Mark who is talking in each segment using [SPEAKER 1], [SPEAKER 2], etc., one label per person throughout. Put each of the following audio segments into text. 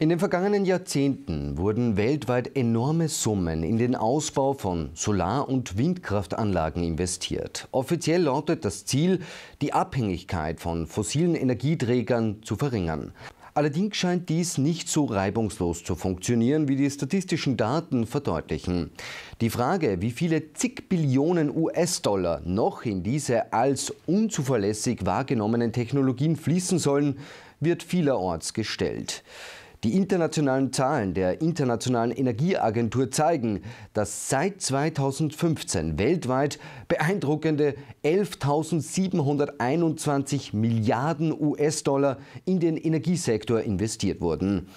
[SPEAKER 1] In den vergangenen Jahrzehnten wurden weltweit enorme Summen in den Ausbau von Solar- und Windkraftanlagen investiert. Offiziell lautet das Ziel, die Abhängigkeit von fossilen Energieträgern zu verringern. Allerdings scheint dies nicht so reibungslos zu funktionieren, wie die statistischen Daten verdeutlichen. Die Frage, wie viele zig Billionen US-Dollar noch in diese als unzuverlässig wahrgenommenen Technologien fließen sollen, wird vielerorts gestellt. Die internationalen Zahlen der Internationalen Energieagentur zeigen, dass seit 2015 weltweit beeindruckende 11.721 Milliarden US-Dollar in den Energiesektor investiert wurden.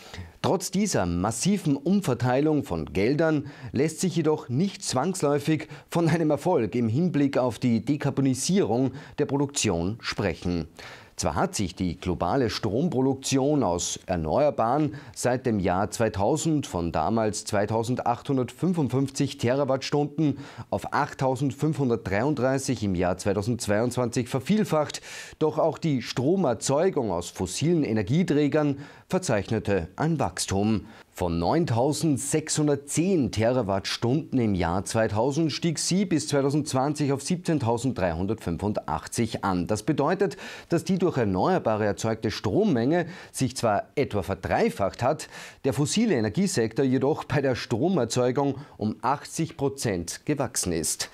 [SPEAKER 1] Trotz dieser massiven Umverteilung von Geldern lässt sich jedoch nicht zwangsläufig von einem Erfolg im Hinblick auf die Dekarbonisierung der Produktion sprechen. Zwar hat sich die globale Stromproduktion aus Erneuerbaren seit dem Jahr 2000 von damals 2855 Terawattstunden auf 8533 im Jahr 2022 vervielfacht, doch auch die Stromerzeugung aus fossilen Energieträgern verzeichnete ein Wachstum. Von 9.610 Terawattstunden im Jahr 2000 stieg sie bis 2020 auf 17.385 an. Das bedeutet, dass die durch Erneuerbare erzeugte Strommenge sich zwar etwa verdreifacht hat, der fossile Energiesektor jedoch bei der Stromerzeugung um 80 Prozent gewachsen ist.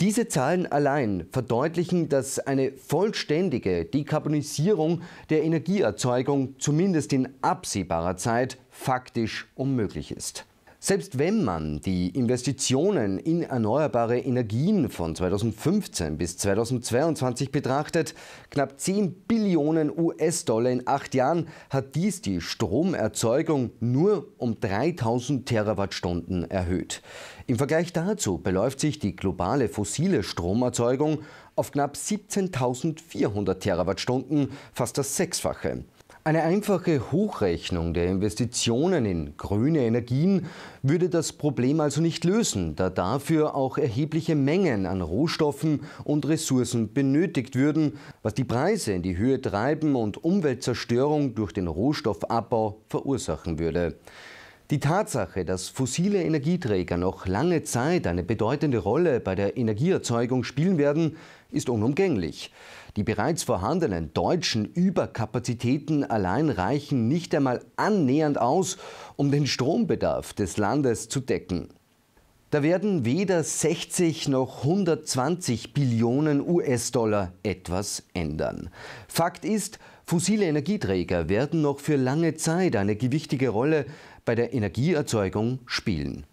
[SPEAKER 1] Diese Zahlen allein verdeutlichen, dass eine vollständige Dekarbonisierung der Energieerzeugung zumindest in absehbarer Zeit faktisch unmöglich ist. Selbst wenn man die Investitionen in erneuerbare Energien von 2015 bis 2022 betrachtet, knapp 10 Billionen US-Dollar in acht Jahren, hat dies die Stromerzeugung nur um 3000 Terawattstunden erhöht. Im Vergleich dazu beläuft sich die globale fossile Stromerzeugung auf knapp 17.400 Terawattstunden, fast das Sechsfache. Eine einfache Hochrechnung der Investitionen in grüne Energien würde das Problem also nicht lösen, da dafür auch erhebliche Mengen an Rohstoffen und Ressourcen benötigt würden, was die Preise in die Höhe treiben und Umweltzerstörung durch den Rohstoffabbau verursachen würde. Die Tatsache, dass fossile Energieträger noch lange Zeit eine bedeutende Rolle bei der Energieerzeugung spielen werden, ist unumgänglich. Die bereits vorhandenen deutschen Überkapazitäten allein reichen nicht einmal annähernd aus, um den Strombedarf des Landes zu decken. Da werden weder 60 noch 120 Billionen US-Dollar etwas ändern. Fakt ist, fossile Energieträger werden noch für lange Zeit eine gewichtige Rolle bei der Energieerzeugung spielen.